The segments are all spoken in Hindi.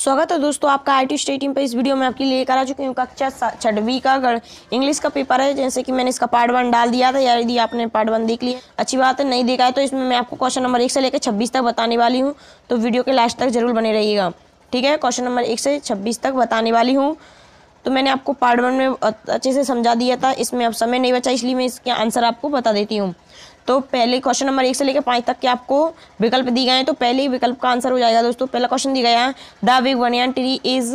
स्वागत है दोस्तों आपका आई टी स्टेट पर इस वीडियो में आपके लिए लेकर आ चुकी हूँ कक्षा छठवीं का अगर इंग्लिश का पेपर है जैसे कि मैंने इसका पार्ट वन डाल दिया था या यदि आपने पार्ट वन देख लिया अच्छी बात है नहीं देखा है तो इसमें मैं आपको क्वेश्चन नंबर एक से लेकर छब्बीस तक बताने वाली हूँ तो वीडियो के लास्ट तक जरूर बने रहिएगा ठीक है क्वेश्चन नंबर एक से छब्बीस तक बताने वाली हूँ तो मैंने आपको पार्ट वन में अच्छे से समझा दिया था इसमें अब समय नहीं बचा इसलिए मैं इसके आंसर आपको बता देती हूँ तो पहले क्वेश्चन नंबर एक से लेकर पाँच तक के आपको विकल्प दिए गए हैं तो पहले ही विकल्प का आंसर हो जाएगा दोस्तों पहला क्वेश्चन दिया गया है the big banyan tree is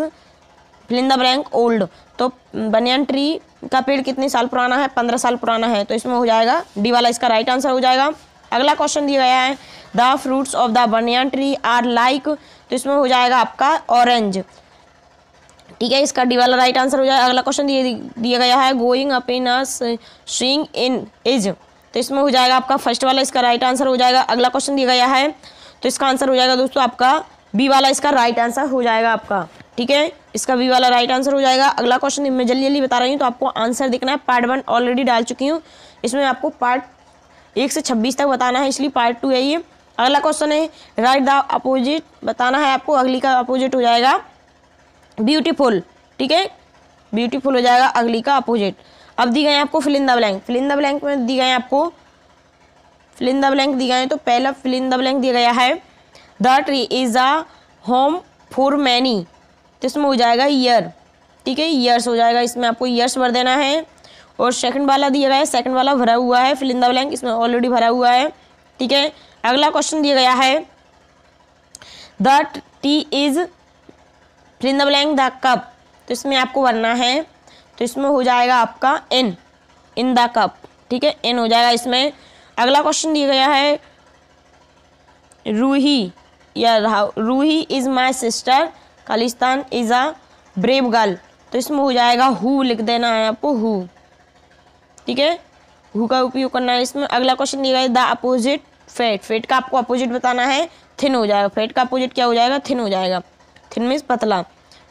filling the old तो बनियान ट्री का पेड़ कितने साल पुराना है पंद्रह साल पुराना है तो इसमें हो जाएगा डी वाला इसका राइट आंसर हो जाएगा अगला क्वेश्चन दिया गया है the fruits of the banyan tree are like तो इसमें हो जाएगा आपका ऑरेंज ठीक है इसका डी वाला राइट आंसर हो जाएगा अगला क्वेश्चन दिया गया है going up in a swing in is तो इसमें हो जाएगा आपका फर्स्ट वाला इसका राइट आंसर हो जाएगा अगला क्वेश्चन दिया गया है तो इसका आंसर हो जाएगा दोस्तों आपका बी वाला इसका राइट आंसर हो जाएगा आपका ठीक है इसका बी वाला राइट आंसर हो जाएगा अगला क्वेश्चन मैं जल्दी जल्दी बता रही हूँ तो आपको आंसर देखना है पार्ट वन ऑलरेडी डाल चुकी हूँ इसमें आपको पार्ट एक से छब्बीस तक बताना है इसलिए पार्ट टू है ये अगला क्वेश्चन है राइट द अपोजिट बताना है आपको अगली का अपोजिट हो जाएगा ब्यूटीफुल ठीक है ब्यूटीफुल हो जाएगा अगली का अपोजिट अब दी गए आपको fill in the blank fill in the the blank में दी गए आपको फिलिंदा द ब्लैंक दी गए तो पहला फिलिंदा द ब्लैंक दिया गया है the tree is a home for many तो इसमें हो जाएगा ईयर ठीक है ईयर्स हो जाएगा इसमें आपको ईयर्स भर देना है और सेकंड वाला दिया गया है सेकंड वाला भरा हुआ है फिलिंदा ब्लैंक इसमें ऑलरेडी भरा हुआ है ठीक है अगला क्वेश्चन दिया गया है the tea is fill in the blank the cup तो इसमें आपको भरना है तो इसमें हो जाएगा आपका एन इन द कप ठीक है एन हो जाएगा इसमें अगला क्वेश्चन दिया गया है रूही या Roohi is my sister Khalistan is a brave girl तो इसमें हो जाएगा हु लिख देना है आपको हु ठीक है हु का उपयोग करना है इसमें अगला क्वेश्चन दिया गया द अपोजिट फेट फेट का आपको अपोजिट बताना है थिन हो जाएगा फेट का अपोजिट क्या हो जाएगा थिन हो जाएगा थिन मीन्स पतला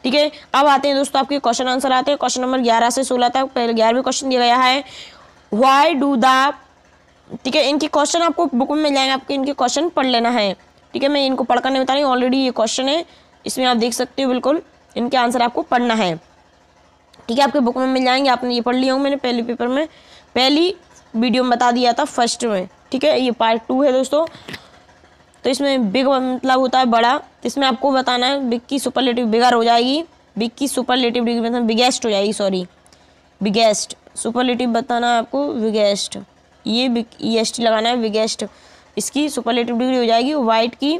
ठीक है अब आते हैं दोस्तों आपके क्वेश्चन आंसर आते हैं क्वेश्चन नंबर ग्यारह से सोलह तक पहले ग्यारहवें क्वेश्चन दिया गया है वाई डू द ठीक है इनके क्वेश्चन आपको बुक में मिल जाएंगे आपके इनके क्वेश्चन पढ़ लेना है ठीक है मैं इनको पढ़कर नहीं बता रही ऑलरेडी ये क्वेश्चन है इसमें आप देख सकते हो बिल्कुल इनके आंसर आपको पढ़ना है ठीक है आपके बुक में मिल जाएंगे आपने ये पढ़ लिया होंगे मैंने पहले पेपर में पहली वीडियो में बता दिया था फर्स्ट में ठीक है ये पार्ट टू है दोस्तों तो इसमें बिग मतलब होता है बड़ा तो इसमें आपको बताना है बिग की सुपरलेटिव बिगर हो जाएगी बिग की सुपरलेटिव डिग्री मतलब बिगेस्ट हो जाएगी सॉरी बिगेस्ट सुपरलेटिव बताना है आपको बिगेस्ट ये बिग ई एस टी लगाना है बिगेस्ट इसकी सुपरलेटिव डिग्री हो जाएगी वाइट की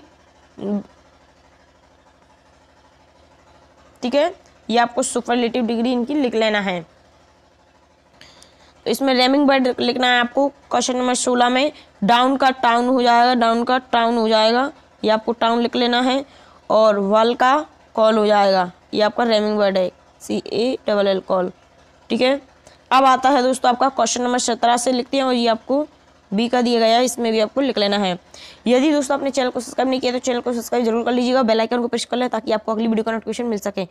ठीक है ये आपको सुपरलेटिव डिग्री इनकी लिख लेना है तो इसमें रेमिंग बर्ड लिखना है आपको क्वेश्चन नंबर सोलह में डाउन का टाउन हो जाएगा डाउन का टाउन हो जाएगा ये आपको टाउन लिख लेना है और वल का कॉल हो जाएगा ये आपका रेमिंग वर्ड है C A double L call ठीक है अब आता है दोस्तों आपका क्वेश्चन नंबर सत्रह से लिखते हैं और ये आपको बी का दिया गया है इसमें भी आपको लिख लेना है यदि दोस्तों आपने चैनल को सब्सक्राइब नहीं किया तो चैनल को सब्सक्राइब जरूर कर लीजिएगा बेल आइकन को प्रेस कर लें ताकि आपको अगली वीडियो का नोटिफिकेशन मिल सके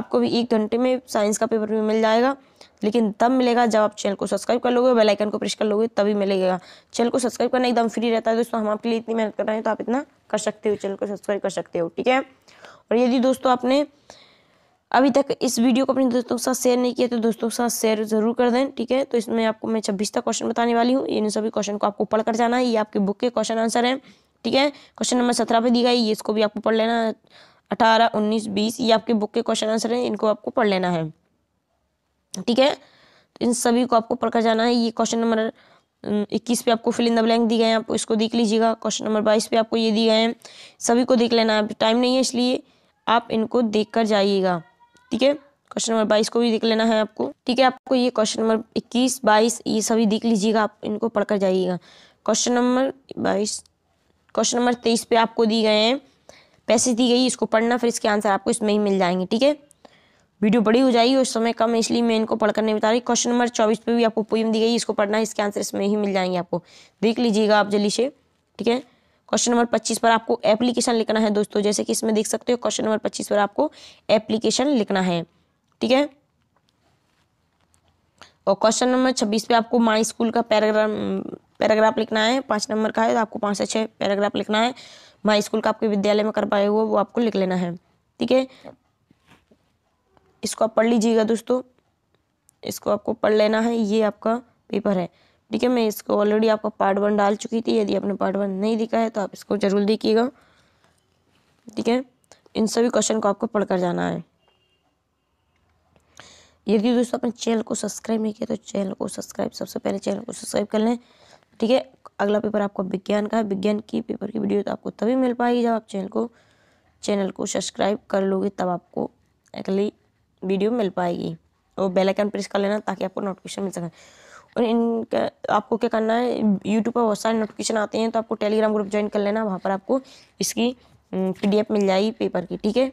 आपको भी एक घंटे में साइंस का पेपर भी मिल जाएगा लेकिन तब मिलेगा जब आप चैनल को सब्सक्राइब कर लोगे बेलाइकन को प्रेस कर लोगे तभी मिलेगा चैनल को सब्सक्राइब करना एकदम फ्री रहता है दोस्तों हम आपके लिए इतनी मेहनत कर रहे हैं तो आप इतना कर सकते हो चैनल को सब्सक्राइब कर सकते हो ठीक है और यदि दोस्तों आपने अभी तक इस वीडियो को अपने दोस्तों के साथ शेयर नहीं किया तो दोस्तों के साथ शेयर जरूर कर दें ठीक है तो इसमें आपको मैं छब्बीस तक क्वेश्चन बताने वाली हूँ इन सभी क्वेश्चन को आपको पढ़ कर जाना है ये आपकी बुक के क्वेश्चन आंसर है ठीक है क्वेश्चन नंबर सत्रह पे दी गई ये इसको भी आपको पढ़ लेना है अठारह उन्नीस बीस ये आपकी बुक के क्वेश्चन आंसर है इनको आपको पढ़ लेना है ठीक है तो इन सभी को आपको पढ़कर जाना है ये क्वेश्चन नंबर इक्कीस पे आपको फिल इन द ब्लैंक दी गए हैं आप इसको देख लीजिएगा क्वेश्चन नंबर बाईस पे आपको ये दिए गए हैं सभी को देख लेना है टाइम नहीं है इसलिए आप इनको देख कर जाइएगा ठीक है क्वेश्चन नंबर बाईस को भी देख लेना है आपको ठीक है आपको ये क्वेश्चन नंबर इक्कीस बाईस ये सभी देख लीजिएगा आप इनको पढ़कर जाइएगा क्वेश्चन नंबर बाईस क्वेश्चन नंबर तेईस पे आपको दिए गए हैं पैसे दी गई इसको पढ़ना फिर इसके आंसर आपको इसमें ही मिल जाएंगे ठीक है वीडियो बड़ी हो जाएगी उस समय कम इसलिए मैं इनको पढ़कर नहीं बता रही क्वेश्चन नंबर चौबीस पे भी आपको पोईम दी गई इसको पढ़ना है इसके आंसर इसमें ही मिल जाएंगे आपको देख लीजिएगा आप जल्दी से ठीक है क्वेश्चन नंबर पच्चीस पर आपको एप्लीकेशन लिखना है दोस्तों जैसे कि इसमें देख सकते हो क्वेश्चन नंबर पच्चीस पर आपको एप्लीकेशन लिखना है ठीक है और क्वेश्चन नंबर छब्बीस पे आपको माई स्कूल का पैराग्राफ पैराग्राफ लिखना है पांच नंबर का है तो आपको पांच से छह पैराग्राफ लिखना है माई स्कूल का आपके विद्यालय में पाए हुआ वो आपको लिख लेना है ठीक है इसको आप पढ़ लीजिएगा दोस्तों इसको आपको पढ़ लेना है ये आपका पेपर है ठीक है मैं इसको ऑलरेडी आपका पार्ट वन डाल चुकी थी यदि आपने पार्ट वन नहीं दिखा है तो आप इसको ज़रूर देखिएगा ठीक है इन सभी क्वेश्चन को आपको पढ़ कर जाना है यदि दोस्तों अपने चैनल को सब्सक्राइब नहीं किया तो चैनल को सब्सक्राइब सबसे पहले चैनल को सब्सक्राइब कर लें ठीक है अगला पेपर आपका विज्ञान का है विज्ञान की पेपर की वीडियो तो आपको तभी मिल पाएगी जब आप चैनल को चैनल को सब्सक्राइब कर लोगे तब आपको अगली वीडियो मिल पाएगी और बेल आइकन प्रेस कर लेना ताकि आपको नोटिफिकेशन मिल सके और इनका आपको क्या करना है यूट्यूब पर बहुत सारे नोटिफिकेशन आते हैं तो आपको टेलीग्राम ग्रुप ज्वाइन कर लेना वहाँ पर आपको इसकी पी मिल जाएगी पेपर की ठीक है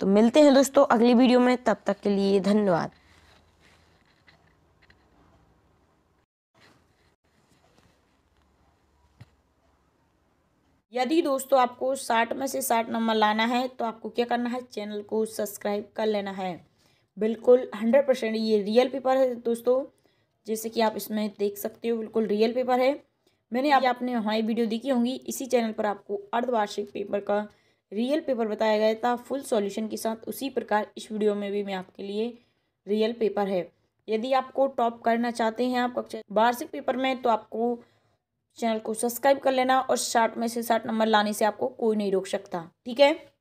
तो मिलते हैं दोस्तों अगली वीडियो में तब तक के लिए धन्यवाद यदि दोस्तों आपको साठ में से साठ नंबर लाना है तो आपको क्या करना है चैनल को सब्सक्राइब कर लेना है बिल्कुल हंड्रेड परसेंट ये रियल पेपर है दोस्तों जैसे कि आप इसमें देख सकते हो बिल्कुल रियल पेपर है मैंने आप आपने हमारी वीडियो देखी होंगी इसी चैनल पर आपको अर्धवार्षिक पेपर का रियल पेपर बताया गया था फुल सॉल्यूशन के साथ उसी प्रकार इस वीडियो में भी मैं आपके लिए रियल पेपर है यदि आपको टॉप करना चाहते हैं आप कक्षा वार्षिक पेपर में तो आपको चैनल को सब्सक्राइब कर लेना और साठ में से साठ नंबर लाने से आपको कोई नहीं रोक सकता ठीक है